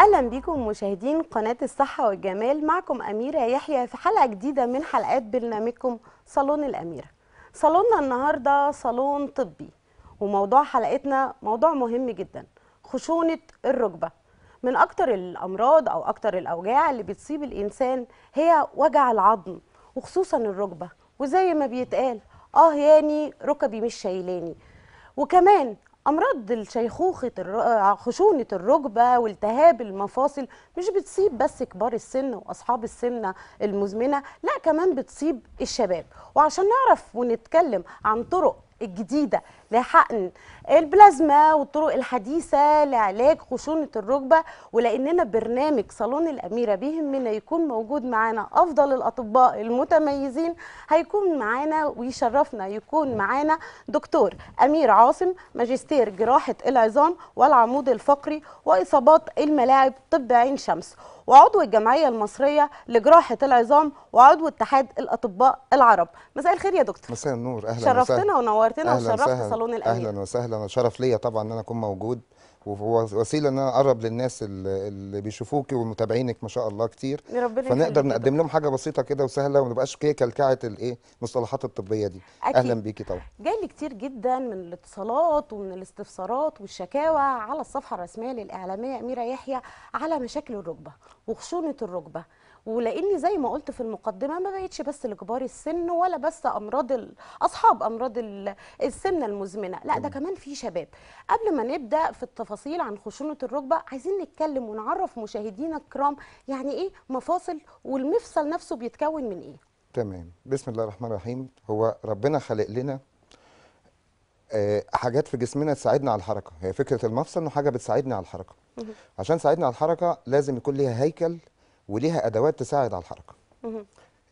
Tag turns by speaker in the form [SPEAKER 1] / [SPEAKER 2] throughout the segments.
[SPEAKER 1] اهلا بيكم مشاهدين قناه الصحه والجمال معكم اميره يحيى في حلقه جديده من حلقات برنامجكم صالون الاميره صالوننا النهارده صالون طبي وموضوع حلقتنا موضوع مهم جدا خشونه الركبه من اكتر الامراض او اكتر الاوجاع اللي بتصيب الانسان هي وجع العظم وخصوصا الركبه وزي ما بيتقال اه ياني ركبي مش شايلاني وكمان امراض الشيخوخه آه، خشونه الركبه والتهاب المفاصل مش بتصيب بس كبار السن واصحاب السمنه المزمنه لا كمان بتصيب الشباب وعشان نعرف ونتكلم عن طرق الجديدة لحقن البلازما والطرق الحديثة لعلاج خشونة الركبة ولأننا برنامج صالون الأميرة بيهمنا يكون موجود معانا أفضل الأطباء المتميزين هيكون معانا ويشرفنا يكون معانا دكتور أمير عاصم ماجستير جراحة العظام والعمود الفقري وإصابات الملاعب طب عين شمس وعضو الجمعية المصرية لجراحة العظام وعضو اتحاد الأطباء العرب مساء الخير يا دكتور
[SPEAKER 2] مساء النور أهلا شرفتنا ونورتنا وشرفت صالون الاهلي أهلا وسهلا شرف ليا طبعا أن أنا أكون موجود ووسيله ان انا اقرب للناس اللي بيشوفوكي ومتابعينك ما شاء الله كتير
[SPEAKER 3] ربنا فنقدر نقدم
[SPEAKER 2] لهم حاجه بسيطه كده وسهله وما نبقاش كيه كلكعه الايه المصطلحات الطبيه دي أكيد. اهلا بيكي طبعا
[SPEAKER 1] جاي لي كتير جدا من الاتصالات ومن الاستفسارات والشكاوى على الصفحه الرسميه للاعلاميه اميره يحيى على مشاكل الركبه وخشونه الركبه ولاني زي ما قلت في المقدمه ما بقتش بس لكبار السن ولا بس امراض اصحاب امراض السمنه المزمنه لا ده كمان في شباب قبل ما نبدا في التفاصيل عن خشونه الركبه عايزين نتكلم ونعرف مشاهدينا الكرام يعني ايه مفاصل والمفصل نفسه بيتكون من ايه
[SPEAKER 2] تمام بسم الله الرحمن الرحيم هو ربنا خلق لنا آه، حاجات في جسمنا تساعدنا على الحركه هي فكره المفصل انه حاجه بتساعدنا على الحركه عشان تساعدنا على الحركه لازم يكون ليها هيكل وليها ادوات تساعد على الحركه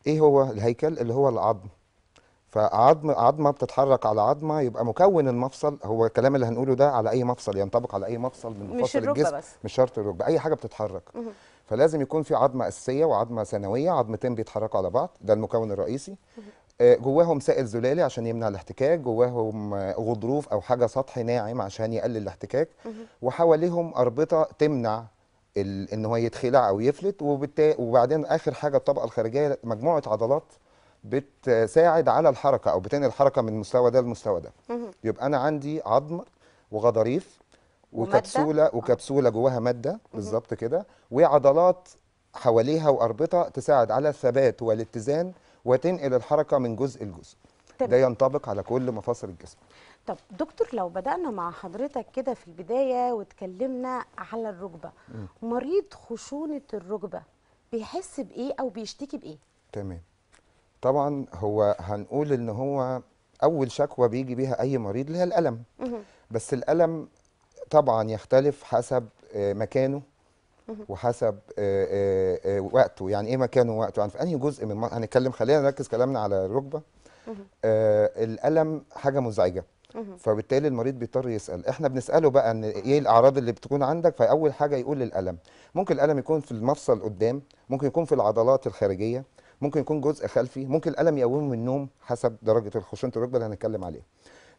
[SPEAKER 2] ايه هو الهيكل اللي هو العظم فعظم عظمه بتتحرك على عظمه يبقى مكون المفصل هو الكلام اللي هنقوله ده على اي مفصل ينطبق على اي مفصل من مفاصل الجسم بس. مش شرط الركبه اي حاجه بتتحرك فلازم يكون في عظمه اساسيه وعظمه ثانويه عظمتين بيتحركوا على بعض ده المكون الرئيسي آه، جواهم سائل زلالي عشان يمنع الاحتكاك جواهم آه، غضروف او حاجه سطح ناعم عشان يقلل الاحتكاك وحواليهم اربطه تمنع ان هو يتخلع او يفلت وبعدين اخر حاجه الطبقه الخارجيه مجموعه عضلات بتساعد على الحركه او بتنقل الحركه من المستوى ده للمستوى ده يبقى انا عندي عظم وغضاريف وكبسوله وكبسوله جواها ماده بالظبط كده وعضلات حواليها واربطه تساعد على الثبات والاتزان وتنقل الحركه من جزء لجزء ده ينطبق على كل مفاصل الجسم
[SPEAKER 1] طب دكتور لو بدأنا مع حضرتك كده في البداية واتكلمنا على الركبة مريض خشونة الركبة بيحس بإيه أو بيشتكي بإيه؟
[SPEAKER 2] تمام طبعا هو هنقول إن هو أول شكوى بيجي بيها أي مريض اللي هي الألم بس الألم طبعا يختلف حسب آه، مكانه وحسب آه، آه، وقته يعني ايه مكانه ووقته يعني في انهي جزء من هنتكلم خلينا نركز كلامنا على الركبه الالم حاجه مزعجه فبالتالي المريض بيضطر يسال احنا بنساله بقى ان ايه الاعراض اللي بتكون عندك فاول حاجه يقول الالم ممكن الالم يكون في المفصل قدام ممكن يكون في العضلات الخارجيه ممكن يكون جزء خلفي ممكن الالم يقوم من النوم حسب درجه الخشونه الركبه اللي هنتكلم عليها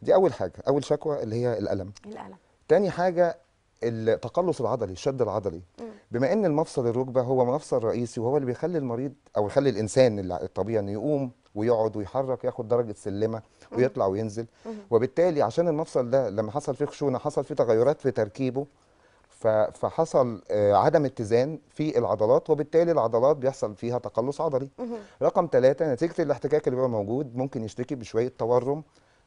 [SPEAKER 2] دي اول حاجه اول شكوى اللي هي الالم الالم تاني حاجه التقلص العضلي الشد العضلي م. بما ان المفصل الركبه هو مفصل رئيسي وهو اللي بيخلي المريض او يخلي الانسان الطبيعي انه يقوم ويقعد ويحرك ياخد درجه سلمه ويطلع وينزل وبالتالي عشان المفصل ده لما حصل فيه خشونه حصل فيه تغيرات في تركيبه فحصل آه، عدم اتزان في العضلات وبالتالي العضلات بيحصل فيها تقلص عضلي رقم ثلاثة نتيجة الاحتكاك اللي بيبقى موجود ممكن يشتكي بشوية تورم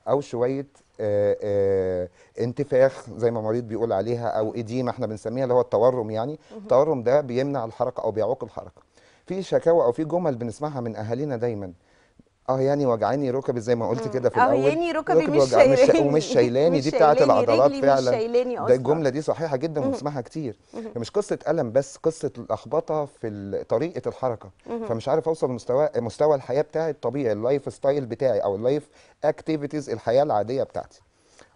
[SPEAKER 2] أو شوية آه، آه، انتفاخ زي ما مريض بيقول عليها أو إديمة احنا بنسميها اللي هو التورم يعني التورم ده بيمنع الحركة أو بيعوق الحركة في شكاوى أو في جمل بنسمعها من أهالينا دايماً اه يعني وجعاني ركبي زي ما قلت كده في اه الاول اه يعني ركبي مش شايلاني ومش شايلاني دي بتاعه العضلات فعلا ده الجمله دي صحيحه جدا وبنسمعها كتير يعني مش قصه الم بس قصه الاخبطه في طريقه الحركه فمش عارف اوصل لمستوى مستوى الحياه بتاعي الطبيعي اللايف ستايل بتاعي او اللايف اكتيفيتيز الحياه العاديه بتاعتي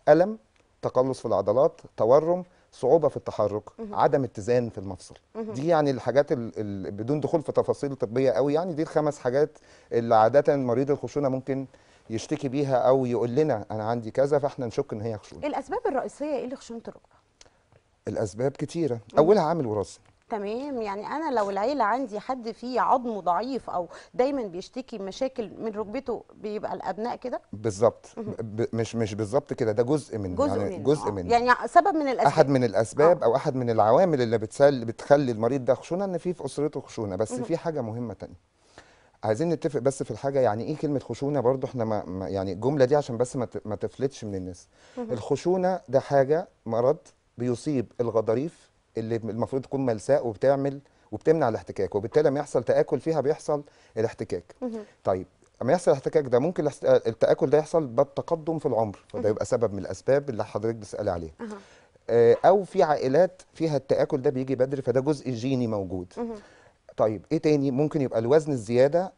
[SPEAKER 2] الم تقلص في العضلات تورم صعوبه في التحرك عدم اتزان في المفصل دي يعني الحاجات ال ال بدون دخول في تفاصيل طبيه قوي يعني دي الخمس حاجات اللي عاده مريض الخشونه ممكن يشتكي بيها او يقول لنا انا عندي كذا فاحنا نشك ان هي خشونه
[SPEAKER 1] الاسباب الرئيسيه ايه لخشونه الركبه
[SPEAKER 2] الاسباب كتيره اولها عامل وراثي
[SPEAKER 1] تمام يعني انا لو العيله عندي حد فيه عظمه ضعيف او دايما بيشتكي مشاكل من ركبته بيبقى الابناء كده
[SPEAKER 2] بالظبط مش مش بالظبط كده ده جزء من جزء يعني من جزء آه. من يعني
[SPEAKER 1] سبب من الاسباب احد
[SPEAKER 2] من الاسباب أوه. او احد من العوامل اللي بتسل بتخلي المريض ده خشونه ان في في اسرته خشونه بس في حاجه مهمه ثانيه عايزين نتفق بس في الحاجه يعني ايه كلمه خشونه برضو احنا ما يعني الجمله دي عشان بس ما ما تفلتش من الناس الخشونه ده حاجه مرض بيصيب الغضاريف اللي المفروض تكون ملساء وبتعمل وبتمنع الاحتكاك وبالتالي لما يحصل تاكل فيها بيحصل الاحتكاك طيب لما يحصل الاحتكاك ده ممكن التاكل ده يحصل بالتقدم في العمر فده يبقى سبب من الاسباب اللي حضرتك بتسالي عليها آه، او في عائلات فيها التاكل ده بيجي بدري فده جزء جيني موجود طيب ايه تاني ممكن يبقى الوزن الزياده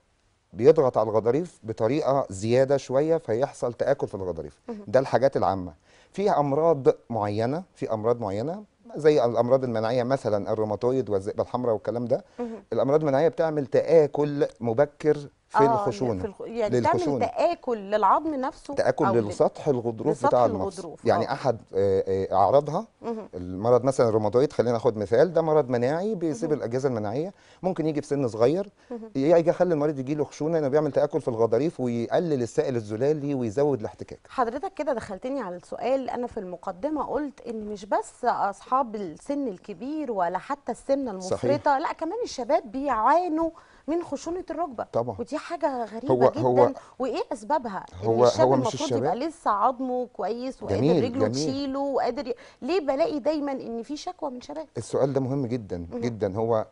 [SPEAKER 2] بيضغط على الغضاريف بطريقه زياده شويه فيحصل تاكل في الغضاريف ده الحاجات العامه في امراض معينه في امراض معينه زي الامراض المناعيه مثلا الروماتويد والذئبه الحمراء والكلام ده الامراض المناعيه بتعمل تاكل مبكر في آه، الخشونه في الخ... يعني للخشونة. تعمل
[SPEAKER 1] تاكل للعظم نفسه تاكل للسطح
[SPEAKER 2] الغضروف بتاع المفص الغضروف. يعني أوه. احد آه، آه، اعراضها المرض مثلا الروماتويد خلينا ناخد مثال ده مرض مناعي بيسيب الاجهزه المناعيه ممكن يجي في سن صغير يجي يخلي المريض يجي له خشونه انه بيعمل تاكل في الغضاريف ويقلل السائل الزلالي ويزود الاحتكاك
[SPEAKER 1] حضرتك كده دخلتني على السؤال انا في المقدمه قلت ان مش بس اصحاب السن الكبير ولا حتى السن المفرطه لا كمان الشباب بيعانوا من خشونه الركبه طبعا ودي حاجه غريبه هو جدا هو وايه اسبابها هو الشاب هو مش المفروض يبقى لسه عظمه كويس وقادر جميل رجله جميل تشيله وقادر ي... ليه بلاقي دايما ان في شكوى من شباب
[SPEAKER 2] السؤال ده مهم جدا مم. جدا هو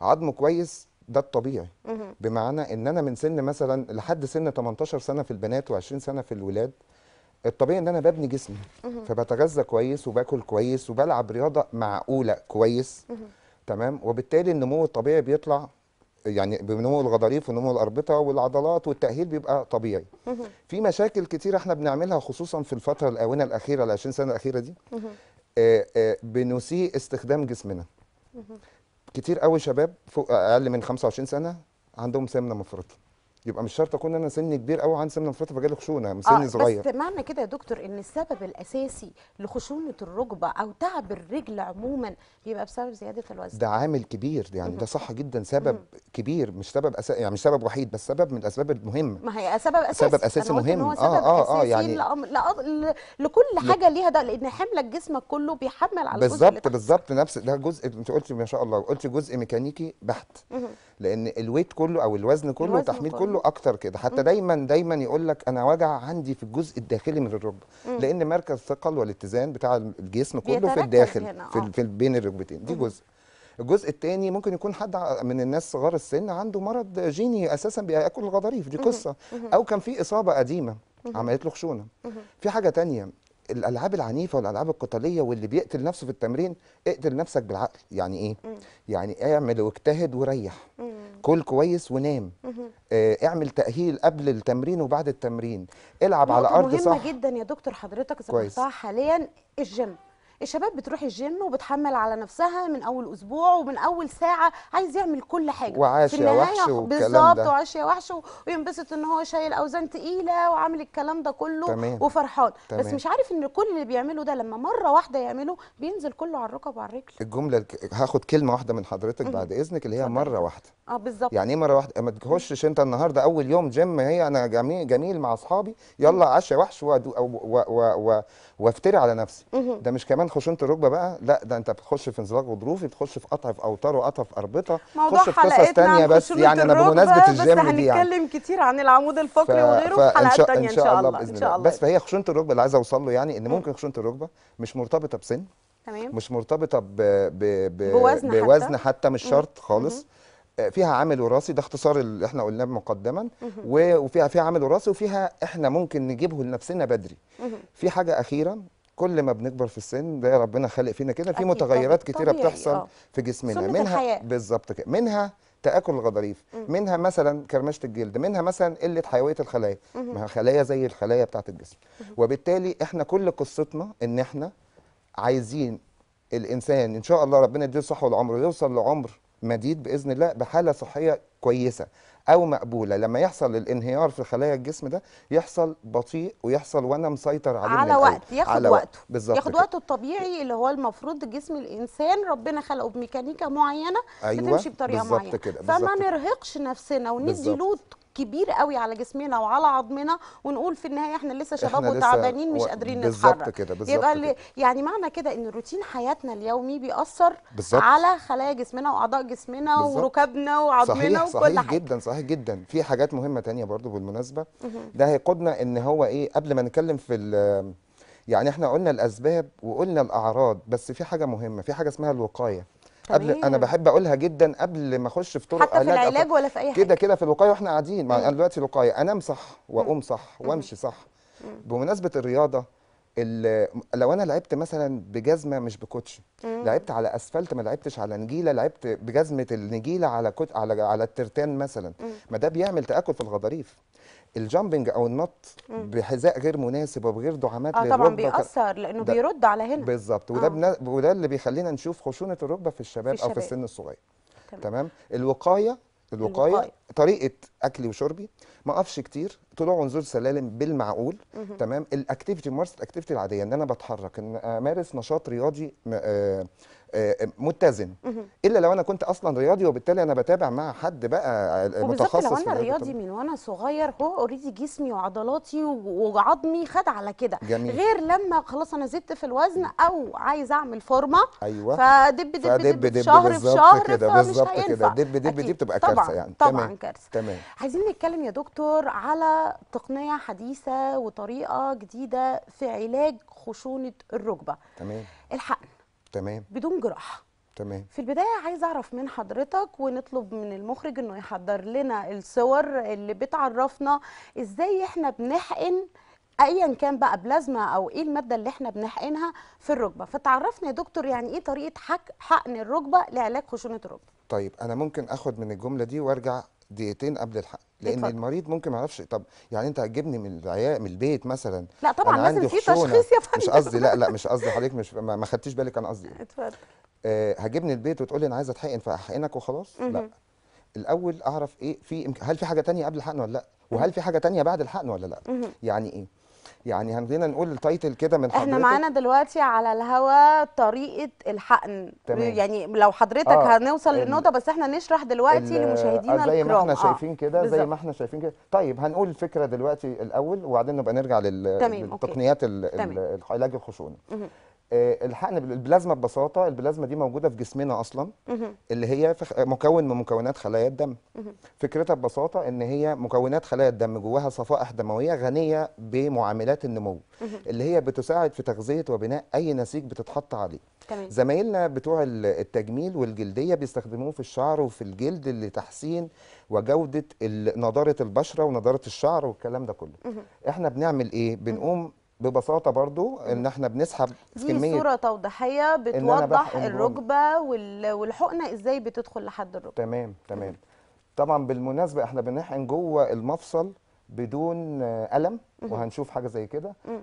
[SPEAKER 2] عظمه كويس ده الطبيعي مم. بمعنى ان انا من سن مثلا لحد سن 18 سنه في البنات و20 سنه في الولاد الطبيعي ان انا ببني جسمي فبتغذى كويس وباكل كويس وبلعب رياضه معقوله كويس مم. تمام وبالتالي النمو الطبيعي بيطلع يعني بنمو الغضاريف ونمو الاربطه والعضلات والتاهيل بيبقى طبيعي في مشاكل كتير احنا بنعملها خصوصا في الفتره الاونه الاخيره ال 20 سنه الاخيره دي آه، آه، بنسيء استخدام جسمنا كتير قوي شباب فوق اقل من 25 سنه عندهم سمنه مفرطه يبقى مش شرط اكون انا سني كبير قوي عندي سمنه مفرطه فجالي خشونه من آه، صغير آه صغير بس
[SPEAKER 1] معنى كده يا دكتور ان السبب الاساسي لخشونه الركبه او تعب الرجل عموما بيبقى بسبب زياده الوزن
[SPEAKER 2] ده عامل كبير يعني ده صح جدا سبب كبير مش سبب أس... يعني مش سبب وحيد بس سبب من الاسباب المهمه
[SPEAKER 1] ما هي سبب اساسي سبب اساسي مهم هو سبب اه اه اه يعني لأم... لأ... لكل حاجه ليها ده لان حملك جسمك كله بيحمل على بالظبط
[SPEAKER 2] بالظبط نفس ده جزء انت قلتي ما شاء الله قلتي جزء ميكانيكي بحت لان الويت كله او الوزن كله التحميل كله, كله اكتر كده حتى م. دايما دايما يقول لك انا وجع عندي في الجزء الداخلي من الركبه لان مركز الثقل والاتزان بتاع الجسم كله في الداخل في, آه. في بين الركبتين دي جزء الجزء الثاني ممكن يكون حد من الناس صغار السن عنده مرض جيني اساسا بياكل الغضاريف دي قصه او كان في اصابه قديمه عملت له خشونه في حاجه تانية الالعاب العنيفه والالعاب القتاليه واللي بيقتل نفسه في التمرين اقتل نفسك بالعقل يعني ايه مم. يعني اعمل واجتهد وريح مم. كل كويس ونام آه اعمل تاهيل قبل التمرين وبعد التمرين العب على ارض صح مهمه
[SPEAKER 1] جدا يا دكتور حضرتك ذكرتها حاليا الجيم الشباب بتروح الجيم وبتحمل على نفسها من اول اسبوع ومن اول ساعه عايز يعمل كل حاجه وعاش يا وحش بالظبط وعاش يا وحش وينبسط ان هو شايل اوزان تقيله وعامل الكلام ده كله تمام. وفرحان تمام. بس مش عارف ان كل اللي بيعمله ده لما مره واحده يعمله بينزل كله على الركب وعلى الرجل
[SPEAKER 2] الجمله هاخد كلمه واحده من حضرتك بعد اذنك اللي هي مره واحده
[SPEAKER 1] اه بالظبط يعني
[SPEAKER 2] ايه مره واحده ما تخشش انت النهارده اول يوم جيم هي انا جميل جميل مع اصحابي يلا عاش يا وحش وافتري على نفسي ده مش كمان خشونه الركبه بقى لا ده انت بتخش في انزلاق غضروفي بتخش في قطع في اوتار وقطع في اربطه تخش في قصص ثانيه بس يعني انا بمناسبه الجيم دي يعني هنتكلم
[SPEAKER 1] كتير عن العمود الفقري ف... وغيره
[SPEAKER 2] في حلقات ثانيه ان شاء, إن شاء الله باذن الله بس فهي خشونه الركبه اللي عايز اوصل له يعني ان ممكن خشونه الركبه مش مرتبطه بسن تمام مش مرتبطه ب... ب... ب... بوزن, بوزن حتى. حتى مش شرط خالص آه، فيها عامل وراثي ده اختصار اللي احنا قلناه مقدما وفيها فيها عامل وراثي وفيها احنا ممكن نجيبه لنفسنا بدري في حاجه اخيره كل ما بنكبر في السن ده ربنا خلق فينا كده في متغيرات كتيره بتحصل أوه. في جسمنا منها بالظبط كده منها تاكل الغضاريف منها مثلا كرمشه الجلد منها مثلا قله حيويه الخلايا ما خلايا زي الخلايا بتاعه الجسم وبالتالي احنا كل قصتنا ان احنا عايزين الانسان ان شاء الله ربنا يديه الصحه والعمر يوصل لعمر مديد باذن الله بحاله صحيه كويسه او مقبوله لما يحصل الانهيار في خلايا الجسم ده يحصل بطيء ويحصل وانا مسيطر عليه على وقت ياخد على وقته بالظبط ياخد وقته
[SPEAKER 1] الطبيعي اللي هو المفروض جسم الانسان ربنا خلقه بميكانيكا معينه أيوة بتمشي بطريقه معينه كده فما نرهقش نفسنا وندي له كبير قوي على جسمنا وعلى عظمنا ونقول في النهايه احنا لسه شباب وتعبانين مش قادرين نتحرك بالظبط كده بالظبط يبقى يعني معنى كده ان روتين حياتنا اليومي بيأثر بالزبط. على خلايا جسمنا واعضاء جسمنا بالزبط. وركبنا وعظمنا صحيح وكل صحيح حاجه
[SPEAKER 2] جدا صحيح جدا في حاجات مهمه ثانيه برضو بالمناسبه ده هيقودنا ان هو ايه قبل ما نتكلم في يعني احنا قلنا الاسباب وقلنا الاعراض بس في حاجه مهمه في حاجه اسمها الوقايه قبل انا بحب اقولها جدا قبل ما اخش في طرق حتى في العلاج ولا في اي حاجه كده كده في الوقايه واحنا قاعدين مع انا دلوقتي وقايه انام صح واقوم صح وامشي صح بمناسبه الرياضه لو انا لعبت مثلا بجزمه مش بكوتش لعبت على اسفلت ما لعبتش على نجيله لعبت بجزمه النجيله على كوت على على الترتان مثلا ما ده بيعمل تاكل في الغضاريف الجامبنج او النط بحذاء غير مناسب وبغير دعامات اه طبعا بيأثر
[SPEAKER 1] لانه بيرد على هنا
[SPEAKER 2] بالظبط وده آه. وده اللي بيخلينا نشوف خشونه الركبه في الشباب في او في السن الصغير تمام, الوقايه الوقايه, الوقاية. طريقه اكلي وشربي ما اقفش كتير طلوع ونزول سلالم بالمعقول مه. تمام الاكتيفيتي ممارسه الاكتيفيتي العاديه ان انا بتحرك ان امارس نشاط رياضي آه، آه، متزن الا لو انا كنت اصلا رياضي وبالتالي انا بتابع مع حد بقى متخصص لو انا رياضي
[SPEAKER 1] من وانا صغير هو اوريدي جسمي وعضلاتي وعظمي خد على كده غير لما خلاص انا زدت في الوزن او عايز اعمل فورمه
[SPEAKER 3] ايوه فدب دب دب, دب شهر في شهر كده بالظبط كده دب دب دي بتبقى كارثه يعني طبعا كارثه تمام
[SPEAKER 1] عايزين نتكلم يا دكتور على تقنيه حديثه وطريقه جديده في علاج خشونه الركبه تمام الحقن تمام بدون جراحه تمام في البدايه عايز اعرف من حضرتك ونطلب من المخرج انه يحضر لنا الصور اللي بتعرفنا ازاي احنا بنحقن ايا كان بقى بلازما او ايه الماده اللي احنا بنحقنها في الركبه فتعرفنا يا دكتور يعني ايه طريقه حق حقن الركبه لعلاج خشونه الركبه
[SPEAKER 2] طيب انا ممكن اخد من الجمله دي وارجع دقيقتين قبل الحقن لان بتفضل. المريض ممكن ما يعرفش طب يعني انت هتجيبني من العياء من البيت مثلا لا طبعا لازم في تشخيص يا فندم مش قصدي لا لا مش قصدي حضرتك مش ما, خدتيش بالك انا قصدي إيه. اتفضل آه هجيبني البيت وتقول لي انا عايزه اتحقن فاحقنك وخلاص لا الاول اعرف ايه في هل في حاجه تانية قبل الحقن ولا لا وهل في حاجه تانية بعد الحقن ولا لا يعني ايه يعني هنجينا نقول التايتل كده من حضرتك احنا معانا
[SPEAKER 1] دلوقتي على الهواء طريقه الحقن تمام. يعني لو حضرتك آه. هنوصل للنقطه بس احنا نشرح دلوقتي لمشاهدينا
[SPEAKER 2] زي ما احنا آه، شايفين كده زي ما احنا شايفين كده طيب هنقول الفكره دلوقتي الاول وبعدين نبقى نرجع للتقنيات العلاج الخشوني آه، الحقن البلازما ببساطه البلازما دي موجوده في جسمنا اصلا اللي هي مكون من مكونات خلايا الدم فكرتها ببساطه ان هي مكونات خلايا الدم جواها صفائح دمويه غنيه بمعاملات النمو اللي هي بتساعد في تغذيه وبناء اي نسيج بتتحط عليه تمام. زمايلنا بتوع التجميل والجلديه بيستخدموه في الشعر وفي الجلد لتحسين وجوده نضاره البشره ونضاره الشعر والكلام ده كله احنا بنعمل ايه بنقوم ببساطه برضو ان احنا بنسحب دي كميه صوره
[SPEAKER 1] توضيحيه بتوضح الركبه والحقنه ازاي بتدخل لحد الركبه
[SPEAKER 2] تمام تمام طبعا بالمناسبه احنا بنحقن جوه المفصل بدون الم وهنشوف حاجه زي كده آه،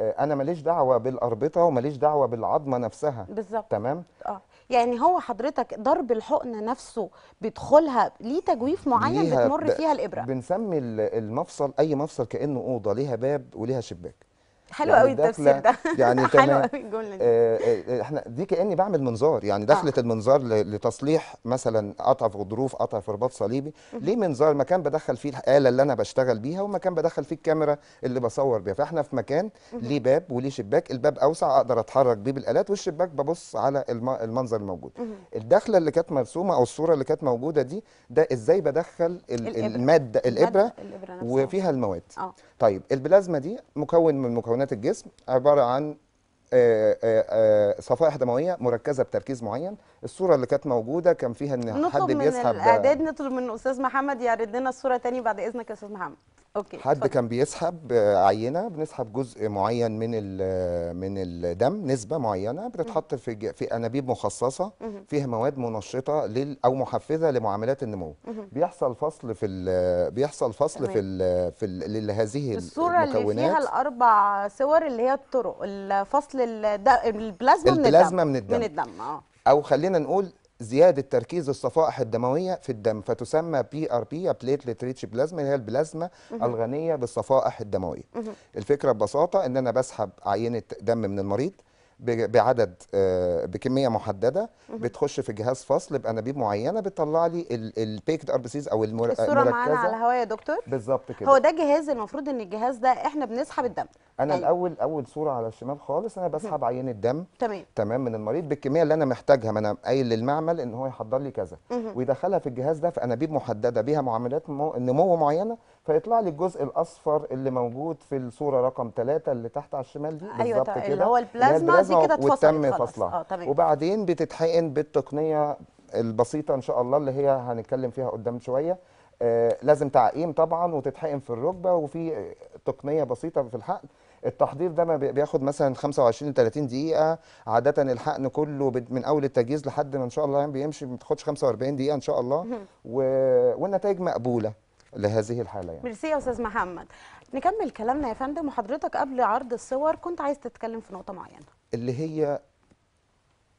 [SPEAKER 2] آه، انا ماليش دعوه بالاربطه وماليش دعوه بالعظمه نفسها بالظبط تمام
[SPEAKER 1] اه يعني هو حضرتك ضرب الحقن نفسه بيدخلها ليه تجويف معين بتمر فيها الابره
[SPEAKER 2] بنسمي المفصل اي مفصل كانه اوضه ليها باب وليها شباك
[SPEAKER 1] حلو يعني قوي التفسير ده يعني حلو قوي
[SPEAKER 2] الجمله دي آه، آه، آه، احنا دي كاني بعمل منظار يعني دخلت آه. المنظار لتصليح مثلا قطع في غضروف قطع في رباط صليبي ليه منظار مكان بدخل فيه الاله اللي انا بشتغل بيها ومكان بدخل فيه الكاميرا اللي بصور بيها فاحنا في مكان ليه باب وليه شباك الباب اوسع اقدر اتحرك بيه بالالات والشباك ببص على المنظر الموجود الدخله اللي كانت مرسومه او الصوره اللي كانت موجوده دي ده ازاي بدخل الماده الابره, الإبرة, الإبرة نفسها. وفيها المواد آه. طيب البلازما دي مكون من مكونات الجسم عباره عن آه، آه، آه، صفائح دمويه مركزه بتركيز معين الصوره اللي كانت موجوده كان فيها ان حد بيسحب نطلب من الاعداد
[SPEAKER 1] نطلب من الاستاذ محمد يعرض لنا الصوره تاني بعد اذنك يا استاذ محمد أوكي. حد فضل. كان
[SPEAKER 2] بيسحب آه، عينه بنسحب جزء معين من آه، من الدم نسبه معينه بتتحط في في انابيب مخصصه فيها مواد منشطه لل او محفزه لمعاملات النمو بيحصل فصل في ال آه، بيحصل فصل في ال في ال لهذه الصوره اللي فيها
[SPEAKER 1] الاربع صور اللي هي الطرق الفصل البلازما من الدم البلازما من الدم من الدم
[SPEAKER 2] او خلينا نقول زيادة تركيز الصفائح الدموية في الدم فتسمى بي ار بي بليتلت ريتش بلازما اللي هي البلازما الغنية بالصفائح الدموية. الفكرة ببساطة ان انا بسحب عينة دم من المريض بعدد آه، بكميه محدده بتخش في جهاز فصل بانابيب معينه بتطلع لي البيكد ار بي سيز او المركزه الصوره معانا على الهواء يا دكتور بالظبط كده هو ده
[SPEAKER 1] جهاز المفروض ان الجهاز ده احنا بنسحب الدم
[SPEAKER 2] انا أي. يعني الاول اول صوره على الشمال خالص انا بسحب عينه دم تمام تمام من المريض بالكميه اللي انا محتاجها ما انا قايل للمعمل ان هو يحضر لي كذا ويدخلها في الجهاز ده في انابيب محدده بيها معاملات نمو معينه فيطلع لي الجزء الاصفر اللي موجود في الصوره رقم ثلاثه اللي تحت على الشمال دي أيوة بالظبط كده اللي هو البلازما دي كده اتفصلت فصلها آه تمام. وبعدين بتتحقن بالتقنيه البسيطه ان شاء الله اللي هي هنتكلم فيها قدام شويه آه لازم تعقيم طبعا وتتحقن في الركبه وفي تقنيه بسيطه في الحقن التحضير ده ما بياخد مثلا 25 ل 30 دقيقه عاده الحقن كله من اول التجهيز لحد ما ان شاء الله يعني بيمشي ما بتاخدش 45 دقيقه ان شاء الله و... والنتائج مقبوله لهذه الحاله يعني
[SPEAKER 1] ميرسي يا استاذ محمد نكمل كلامنا يا فندم وحضرتك قبل عرض الصور كنت عايز تتكلم في نقطه معينه
[SPEAKER 2] اللي هي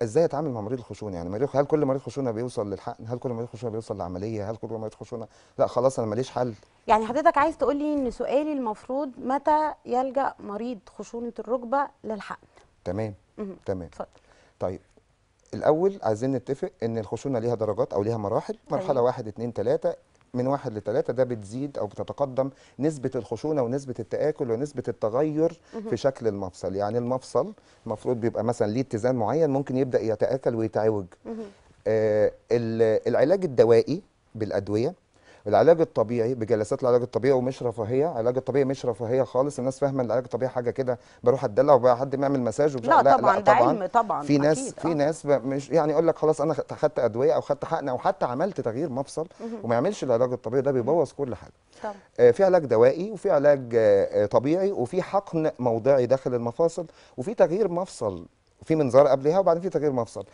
[SPEAKER 2] ازاي اتعامل مع مريض الخشونه يعني مريض هل كل مريض خشونه بيوصل للحقن هل كل مريض خشونه بيوصل لعمليه هل كل مريض خشونه لا خلاص انا ماليش حل
[SPEAKER 1] يعني حضرتك عايز تقول لي ان سؤالي المفروض متى يلجا مريض خشونه الركبه للحقن
[SPEAKER 2] تمام تمام اتفضل طيب الاول عايزين نتفق ان الخشونه ليها درجات او ليها مراحل مرحله 1 2 3 من واحد لثلاثة ده بتزيد أو بتتقدم نسبة الخشونة ونسبة التآكل ونسبة التغير في شكل المفصل يعني المفصل المفروض بيبقى مثلا ليه اتزان معين ممكن يبدأ يتآكل ويتعوج آه العلاج الدوائي بالأدوية العلاج الطبيعي بجلسات العلاج الطبيعي ومش رفاهيه العلاج الطبيعي مش رفاهيه خالص الناس فاهمه ان العلاج الطبيعي حاجه كده بروح اتدلع وبقى حد يعمل مساج لا, لا طبعا لا طبعا علم طبعا في ناس أكيد. في آه. ناس مش يعني يقول لك خلاص انا اخذت ادويه او اخذت حقن او حتى عملت تغيير مفصل وما يعملش العلاج الطبيعي ده بيبوظ كل حاجه طبعا. آه، في علاج دوائي وفي علاج آه، طبيعي وفي حقن موضعي داخل المفاصل وفي تغيير مفصل في منظار قبلها وبعدين في تغيير مفصل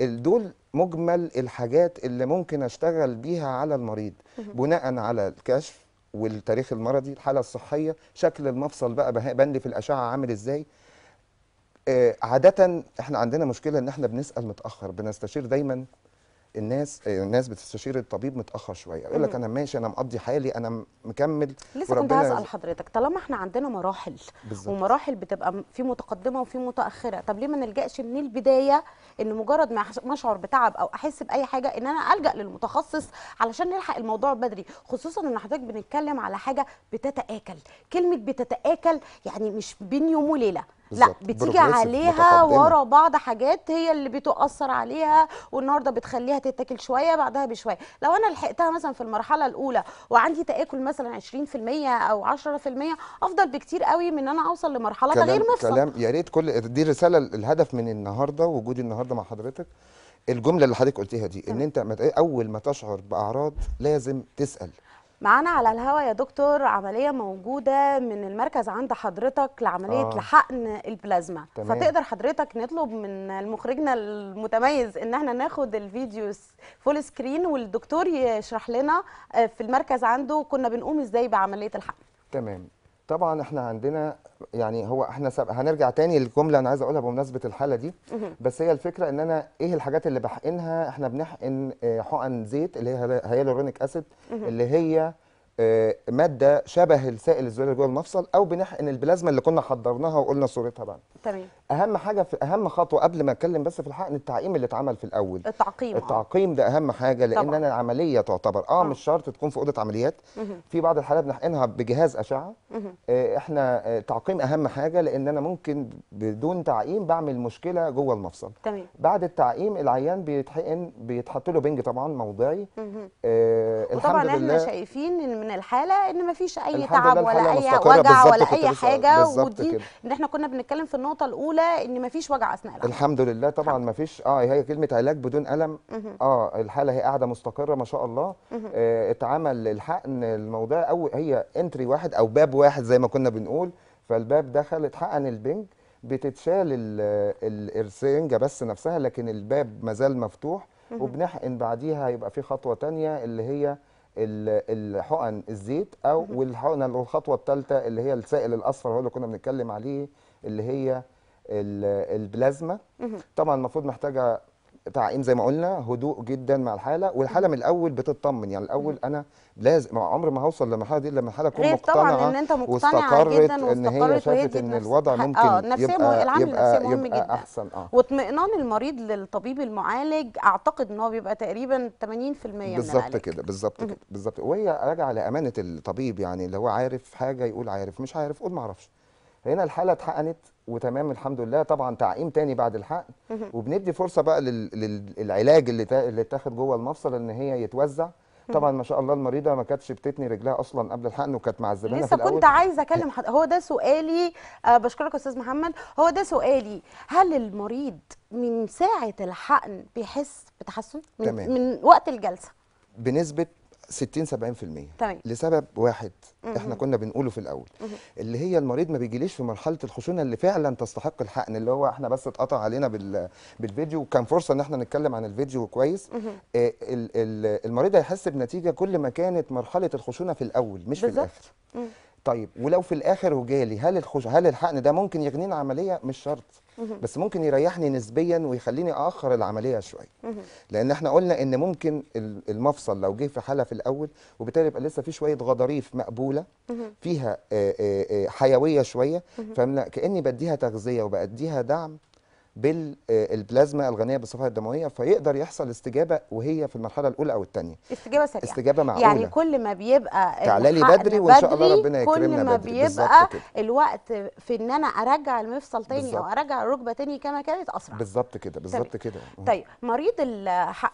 [SPEAKER 2] دول مجمل الحاجات اللي ممكن اشتغل بيها على المريض بناء على الكشف والتاريخ المرضي الحاله الصحيه شكل المفصل بقى بان في الاشعه عامل ازاي آه، عادة احنا عندنا مشكلة ان احنا بنسأل متأخر بنستشير دايما الناس الناس بتستشير الطبيب متاخر شويه يقول لك انا ماشي انا مقضي حالي انا مكمل لسه كنت هسال
[SPEAKER 1] حضرتك طالما احنا عندنا مراحل بالزبط. ومراحل بتبقى في متقدمه وفي متاخره طب ليه ما نلجاش من البدايه ان مجرد ما اشعر بتعب او احس باي حاجه ان انا الجا للمتخصص علشان نلحق الموضوع بدري خصوصا ان حضرتك بنتكلم على حاجه بتتاكل كلمه بتتاكل يعني مش بين يوم وليله لا بتيجي عليها ورا بعض حاجات هي اللي بتؤثر عليها والنهارده بتخليها تتاكل شويه بعدها بشويه لو انا لحقتها مثلا في المرحله الاولى وعندي تاكل مثلا 20% او 10% افضل بكتير قوي من ان انا اوصل لمرحله غير مفصل كلام
[SPEAKER 2] يا ريت كل دي رساله الهدف من النهارده وجودي النهارده مع حضرتك الجمله اللي حضرتك قلتيها دي ان انت اول ما تشعر باعراض لازم تسال
[SPEAKER 1] معانا على الهوا يا دكتور عمليه موجوده من المركز عند حضرتك لعمليه آه. لحقن البلازما تمام. فتقدر حضرتك نطلب من المخرجنا المتميز ان احنا ناخد الفيديو فول سكرين والدكتور يشرح لنا آه، في المركز عنده كنا بنقوم ازاي بعمليه الحقن
[SPEAKER 2] تمام طبعا احنا عندنا يعني هو احنا سب... هنرجع تاني للجمله انا عايز اقولها بمناسبه الحاله دي بس هي الفكره ان انا ايه الحاجات اللي بحقنها احنا بنحقن آه، حقن زيت اللي هي هيالورونيك اسيد اللي هي آه، ماده شبه السائل الزجاجي جوه المفصل او بنحقن البلازما اللي كنا حضرناها وقلنا صورتها بقى تمام اهم حاجه في اهم خطوه قبل ما اتكلم بس في الحقن التعقيم اللي اتعمل في الاول التعقيم آه. التعقيم ده اهم حاجه لان طبعا. انا العمليه تعتبر اه, آه. مش شرط تكون في اوضه عمليات مه. في بعض الحالات بنحقنها بجهاز اشعه احنا تعقيم اهم حاجه لان انا ممكن بدون تعقيم بعمل مشكله جوه المفصل تمام بعد التعقيم العيان بيتحقن بيتحط له بنج طبعا موضعي آه الحمد لله طبعا احنا
[SPEAKER 1] شايفين الحاله ان ما فيش اي تعب
[SPEAKER 2] ولا اي وجع ولا اي حاجه ودي كده.
[SPEAKER 1] ان احنا كنا بنتكلم في النقطه الاولى ان ما فيش وجع اثناء
[SPEAKER 2] العمل الحمد لله طبعا ما فيش اه هي كلمه علاج بدون الم اه الحاله هي قاعده مستقره ما شاء الله آه اتعمل الحقن الموضوع او هي انتري واحد او باب واحد زي ما كنا بنقول فالباب دخل اتحقن البنج بتتشال الارسنجه بس نفسها لكن الباب مازال مفتوح وبنحقن بعديها هيبقى في خطوه ثانيه اللي هي الحقن الزيت او والحقنه الخطوه الثالثه اللي هي السائل الاصفر هو اللي كنا بنتكلم عليه اللي هي البلازما طبعا المفروض محتاجه تعقيم زي ما قلنا هدوء جدا مع الحاله والحاله من الاول بتطمن يعني الاول انا لازم عمر ما هوصل للمرحله دي لما الحاله تكون مقتنعه طبعا ان انت مقتنعه جدا ان هي شافت ان الوضع آه، ممكن آه يبقى العامل يبقى, يبقى, مهم يبقى جدا. احسن اه
[SPEAKER 1] واطمئنان المريض للطبيب المعالج اعتقد ان هو بيبقى تقريبا 80% من بالظبط
[SPEAKER 2] كده بالظبط كده بالظبط وهي راجعه لامانه الطبيب يعني اللي هو عارف حاجه يقول عارف مش عارف قول ما اعرفش فهنا الحاله اتحقنت وتمام الحمد لله طبعا تعقيم تاني بعد الحقن وبندي فرصه بقى للعلاج اللي اللي اتاخد جوه المفصل ان هي يتوزع طبعا ما شاء الله المريضه ما كانتش بتتني رجلها اصلا قبل الحقن وكانت معذبانا لسه في كنت عايزه اكلم
[SPEAKER 1] حد... هو ده سؤالي آه بشكرك استاذ محمد هو ده سؤالي هل المريض من ساعه الحقن بيحس بتحسن من, تمام. من وقت الجلسه
[SPEAKER 2] بنسبه 60 70% طيب. لسبب واحد مم. احنا كنا بنقوله في الاول مم. اللي هي المريض ما بيجيليش في مرحله الخشونه اللي فعلا تستحق الحقن اللي هو احنا بس اتقطع علينا بال... بالفيديو وكان فرصه ان احنا نتكلم عن الفيديو كويس آه ال... ال... المريض هيحس بنتيجه كل ما كانت مرحله الخشونه في الاول مش بالزبط. في الاخر مم. طيب ولو في الاخر وجالي هل الخش... هل الحقن ده ممكن يغنينا عمليه مش شرط بس ممكن يريحني نسبيا ويخليني اخر العمليه شويه لان احنا قلنا ان ممكن المفصل لو جه في حاله في الاول وبالتالي يبقى لسه في شويه غضاريف مقبوله فيها آه، آه، آه، حيويه شويه فكاني بديها تغذيه وبديها دعم بالبلازما آه، الغنيه بالصفائح الدمويه فيقدر يحصل استجابه وهي في المرحله الاولى او الثانيه استجابه سريعه استجابه معقوله يعني
[SPEAKER 1] كل ما بيبقى تعالي بدري وان شاء الله ربنا يكرمنا كل ما بدري بيبقى الوقت في ان انا ارجع المفصل تاني او ارجع الركبه تاني كما كانت اسرع
[SPEAKER 2] بالظبط كده بالظبط كده طيب
[SPEAKER 1] مريض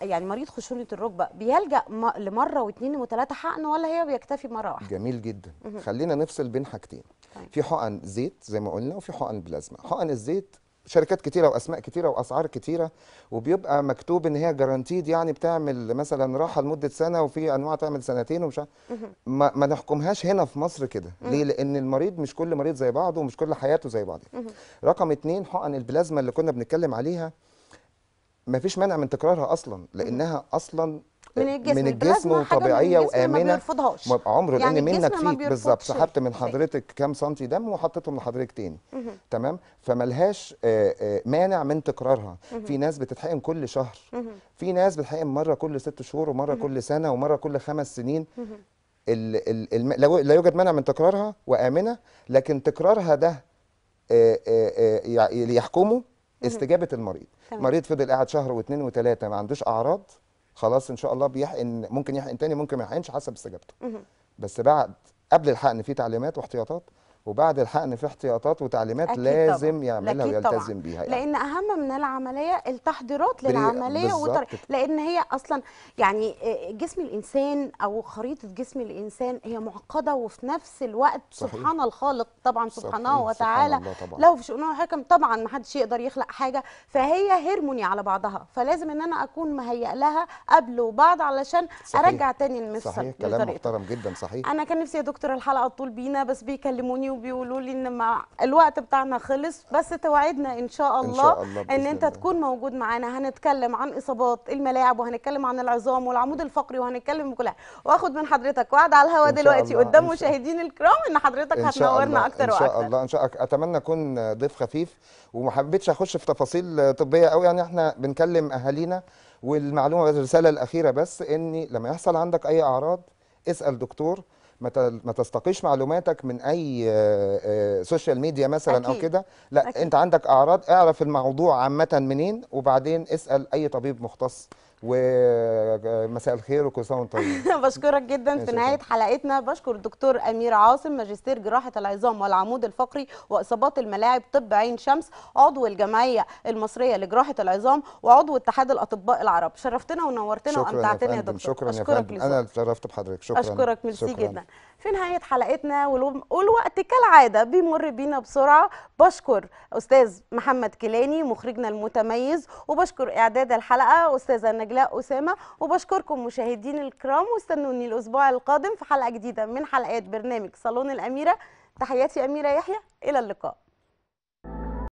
[SPEAKER 1] يعني مريض خشونه الركبه بيلجا لمره واثنين وثلاثه حقن ولا هي بيكتفي مره واحده
[SPEAKER 2] جميل جدا خلينا نفصل بين حاجتين طيب. في حقن زيت زي ما قلنا وفي حقن بلازما حقن الزيت شركات كتيره واسماء كتيره واسعار كتيره وبيبقى مكتوب ان هي جرانتيد يعني بتعمل مثلا راحه لمده سنه وفي انواع تعمل سنتين ومش ما, ما نحكمهاش هنا في مصر كده ليه لان المريض مش كل مريض زي بعضه ومش كل حياته زي بعضها رقم اتنين حقن البلازما اللي كنا بنتكلم عليها ما فيش مانع من تكرارها اصلا لانها اصلا من الجسم من الجسم وطبيعيه وامنه ما بيرفضهاش عمر يعني لان منك فيك بالظبط سحبت من حضرتك كام سنتي دم وحطيتهم لحضرتك تاني تمام فملهاش آه، آه، مانع من تكرارها في ناس بتتحقن كل شهر في ناس بتتحقن مره كل ست شهور ومره كل سنه ومره كل خمس سنين الـ الـ الـ لا يوجد مانع من تكرارها وامنه لكن تكرارها ده آه، يحكمه استجابه المريض المريض فضل قاعد شهر واثنين وثلاثه ما عندوش اعراض خلاص ان شاء الله بيحقن ممكن يحقن تاني ممكن ما يحقنش حسب استجابته بس بعد قبل الحقن في تعليمات واحتياطات وبعد الحقن في احتياطات وتعليمات لازم طبعًا. يعملها ويلتزم بيها يعني. لان
[SPEAKER 1] اهم من العمليه التحضيرات للعمليه وطر... لان هي اصلا يعني آه، جسم الانسان او خريطه جسم الانسان هي معقده وفي نفس الوقت صحيح. سبحان الخالق طبعا سبحانه وتعالى الله طبعًا. لو في شؤونه حكم طبعا ما حدش يقدر يخلق حاجه فهي هرموني على بعضها فلازم ان انا اكون مهيئ لها قبل وبعد علشان صحيح. ارجع تاني المفصل صحيح كلام
[SPEAKER 2] محترم جدا صحيح
[SPEAKER 1] انا كان نفسي يا دكتور الحلقه تطول بينا بس بيكلموني بيقولوا لي ان مع الوقت بتاعنا خلص بس توعدنا ان شاء الله, إن, شاء الله ان انت الله. تكون موجود معانا هنتكلم عن اصابات الملاعب وهنتكلم عن العظام والعمود الفقري وهنتكلم بكل واخد من حضرتك وعد على الهواء دلوقتي قدام مشاهدينا الكرام ان حضرتك هتنورنا اكتر واكتر ان شاء
[SPEAKER 2] الله ان شاء الله اتمنى اكون ضيف خفيف وما حبيتش اخش في تفاصيل طبيه قوي يعني احنا بنكلم اهالينا والمعلومه الرساله الاخيره بس ان لما يحصل عندك اي اعراض اسال دكتور ما تستقيش معلوماتك من اي سوشيال آه، ميديا آه، مثلا أكيد. او كده لا أكيد. انت عندك اعراض اعرف الموضوع عامه منين وبعدين اسال اي طبيب مختص ومساء الخير وكل سنه طيب
[SPEAKER 1] بشكرك جدا في نهايه حلقتنا بشكر الدكتور امير عاصم ماجستير جراحه العظام والعمود الفقري واصابات الملاعب طب عين شمس عضو الجمعيه المصريه لجراحه العظام وعضو اتحاد الاطباء العرب شرفتنا ونورتنا وامتعتنا يا دكتور شكرا يا فندم انا
[SPEAKER 2] اتشرفت بحضرتك شكرا اشكرك ميرسي جدا
[SPEAKER 1] في نهايه حلقتنا والوقت كالعاده بيمر بينا بسرعه بشكر استاذ محمد كيلاني مخرجنا المتميز وبشكر اعداد الحلقه استاذه نجلاء اسامه وبشكركم مشاهدين الكرام واستنوني الاسبوع القادم في حلقه جديده من حلقات برنامج صالون الاميره تحياتي اميره يحيى الى اللقاء